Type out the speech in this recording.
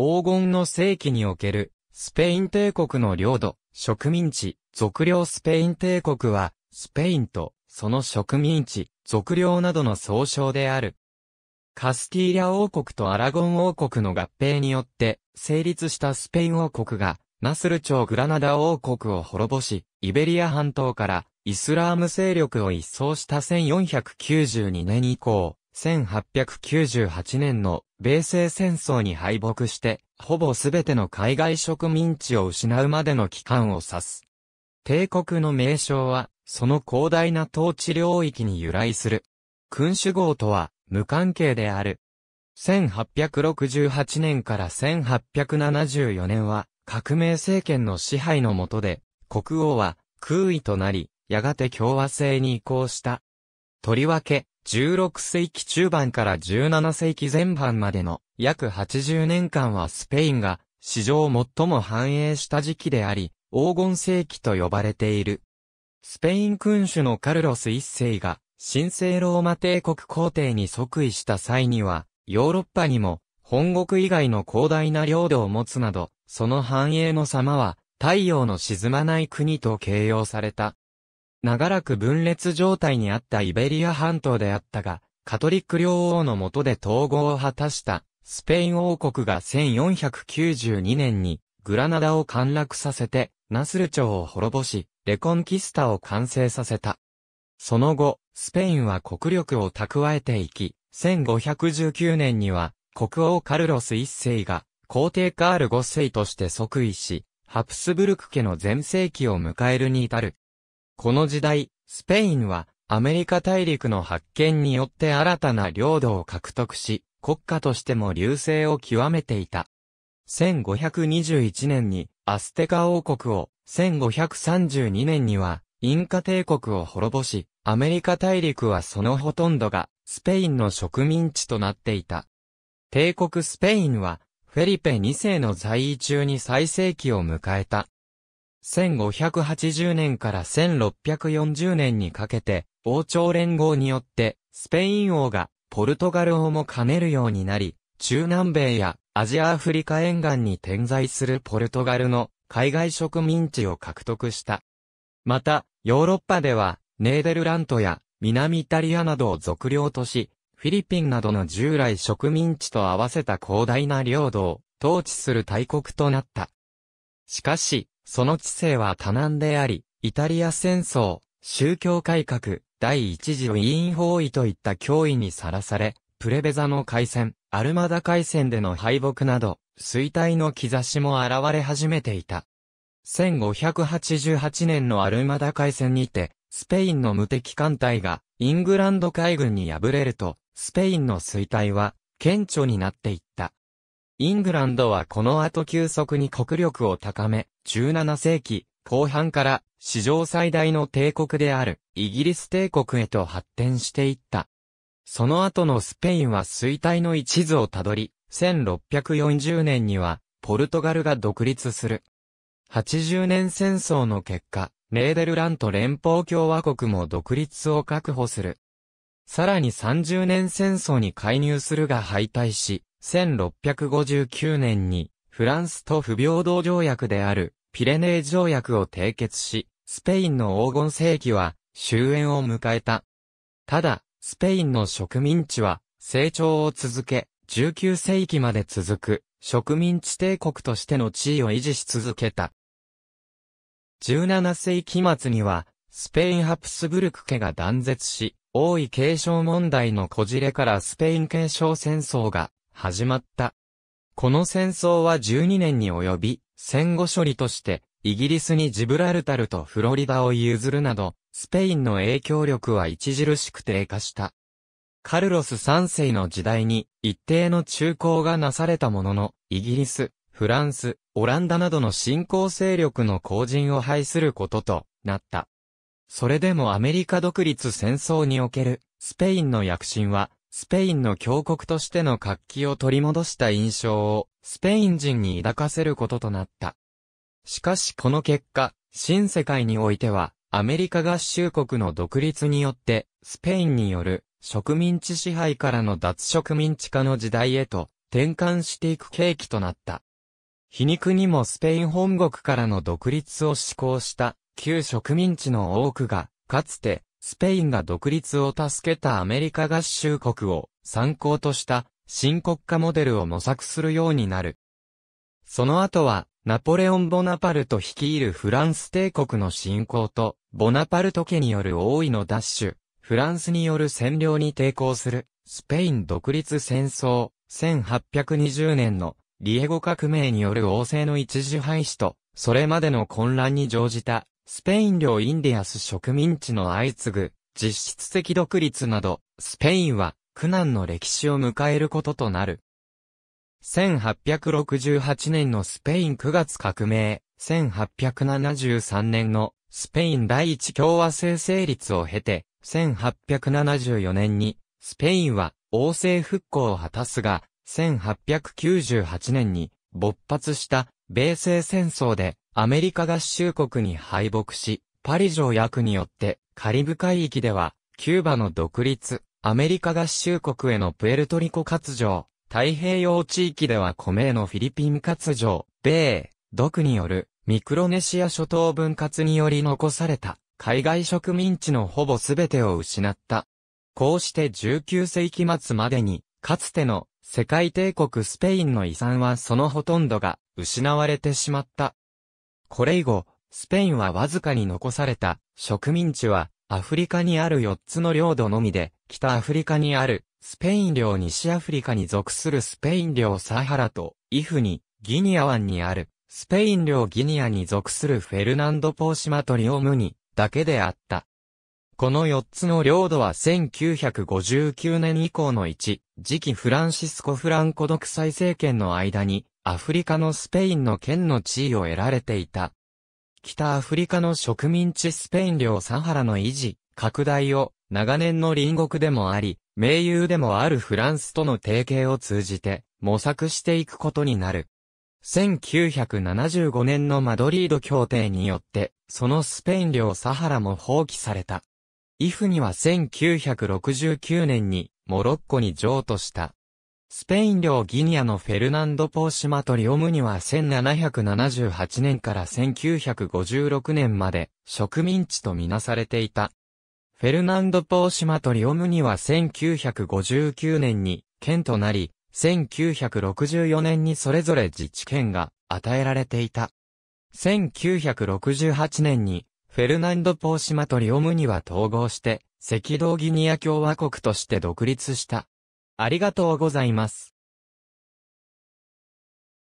黄金の世紀における、スペイン帝国の領土、植民地、属領スペイン帝国は、スペインと、その植民地、属領などの総称である。カスティーリャ王国とアラゴン王国の合併によって成立したスペイン王国がナスル朝グラナダ王国を滅ぼし、イベリア半島からイスラーム勢力を一掃した1492年以降、1898年の米西戦争に敗北して、ほぼすべての海外植民地を失うまでの期間を指す。帝国の名称は、その広大な統治領域に由来する。君主号とは、無関係である。1868年から1874年は、革命政権の支配の下で、国王は、空位となり、やがて共和制に移行した。とりわけ、16世紀中盤から17世紀前半までの約80年間はスペインが史上最も繁栄した時期であり、黄金世紀と呼ばれている。スペイン君主のカルロス一世が神聖ローマ帝国皇帝に即位した際には、ヨーロッパにも本国以外の広大な領土を持つなど、その繁栄の様は太陽の沈まない国と形容された。長らく分裂状態にあったイベリア半島であったが、カトリック両王の下で統合を果たしたスペイン王国が1492年にグラナダを陥落させてナスル朝を滅ぼし、レコンキスタを完成させた。その後、スペインは国力を蓄えていき、1519年には国王カルロス1世が皇帝カール5世として即位し、ハプスブルク家の全盛期を迎えるに至る。この時代、スペインはアメリカ大陸の発見によって新たな領土を獲得し、国家としても隆盛を極めていた。1521年にアステカ王国を、1532年にはインカ帝国を滅ぼし、アメリカ大陸はそのほとんどがスペインの植民地となっていた。帝国スペインはフェリペ2世の在位中に最盛期を迎えた。1580年から1640年にかけて、王朝連合によって、スペイン王がポルトガル王も兼ねるようになり、中南米やアジアアフリカ沿岸に点在するポルトガルの海外植民地を獲得した。また、ヨーロッパでは、ネーデルラントや南イタリアなどを属領とし、フィリピンなどの従来植民地と合わせた広大な領土を統治する大国となった。しかし、その知性は多難であり、イタリア戦争、宗教改革、第一次ウィーン包囲といった脅威にさらされ、プレベザの海戦、アルマダ海戦での敗北など、衰退の兆しも現れ始めていた。1588年のアルマダ海戦にて、スペインの無敵艦隊がイングランド海軍に敗れると、スペインの衰退は顕著になっていった。イングランドはこの後急速に国力を高め、17世紀後半から史上最大の帝国であるイギリス帝国へと発展していった。その後のスペインは衰退の一途をたどり、1640年にはポルトガルが独立する。80年戦争の結果、レーデルラント連邦共和国も独立を確保する。さらに30年戦争に介入するが敗退し、1659年にフランスと不平等条約であるピレネー条約を締結し、スペインの黄金世紀は終焉を迎えた。ただ、スペインの植民地は成長を続け、19世紀まで続く植民地帝国としての地位を維持し続けた。17世紀末には、スペインハプスブルク家が断絶し、王位継承問題のこじれからスペイン継承戦争が始まった。この戦争は12年に及び、戦後処理として、イギリスにジブラルタルとフロリダを譲るなど、スペインの影響力は著しく低下した。カルロス3世の時代に一定の中興がなされたものの、イギリス、フランス、オランダなどの新興勢力の後陣を排することとなった。それでもアメリカ独立戦争におけるスペインの躍進はスペインの強国としての活気を取り戻した印象を、スペイン人に抱かせることとなった。しかしこの結果、新世界においては、アメリカ合衆国の独立によって、スペインによる植民地支配からの脱植民地化の時代へと転換していく契機となった。皮肉にもスペイン本国からの独立を志向した旧植民地の多くが、かつてスペインが独立を助けたアメリカ合衆国を参考とした新国家モデルを模索するようになる。その後は、ナポレオン・ボナパルト率いるフランス帝国の侵攻と、ボナパルト家による王位の奪取、フランスによる占領に抵抗する、スペイン独立戦争、1820年のリエゴ革命による王政の一時廃止と、それまでの混乱に乗じたスペイン領インディアス植民地の相次ぐ実質的独立など、スペインは苦難の歴史を迎えることとなる。1868年のスペイン9月革命、1873年のスペイン第一共和制成立を経て、1874年にスペインは王政復興を果たすが、1898年に勃発した米西戦争でアメリカ合衆国に敗北し、パリ条約によってカリブ海域では、キューバの独立、アメリカ合衆国へのプエルトリコ割譲、太平洋地域では米のフィリピン割譲、米、独によるミクロネシア諸島分割により残された海外植民地のほぼ全てを失った。こうして19世紀末までに、かつての世界帝国スペインの遺産はそのほとんどが失われてしまった。これ以後、スペインはわずかに残された植民地はアフリカにある4つの領土のみで、北アフリカにあるスペイン領西アフリカに属するスペイン領サハラとイフにギニア湾にあるスペイン領ギニアに属するフェルナンド・ポーシマトリオムニだけであった。この4つの領土は1959年以降の1、次期フランシスコ・フランコ独裁政権の間にアフリカのスペインの県の地位を得られていた。北アフリカの植民地スペイン領サハラの維持、拡大を長年の隣国でもあり、盟友でもあるフランスとの提携を通じて模索していくことになる。1975年のマドリード協定によって、そのスペイン領サハラも放棄された。イフには1969年にモロッコに譲渡した。スペイン領ギニアのフェルナンド・ポーシマトリオムニは1778年から1956年まで植民地とみなされていた。フェルナンド・ポーシマトリオムニは1959年に県となり、1964年にそれぞれ自治県が与えられていた。1968年にフェルナンド・ポーシマトリオムニは統合して、赤道ギニア共和国として独立した。ありがとうございます。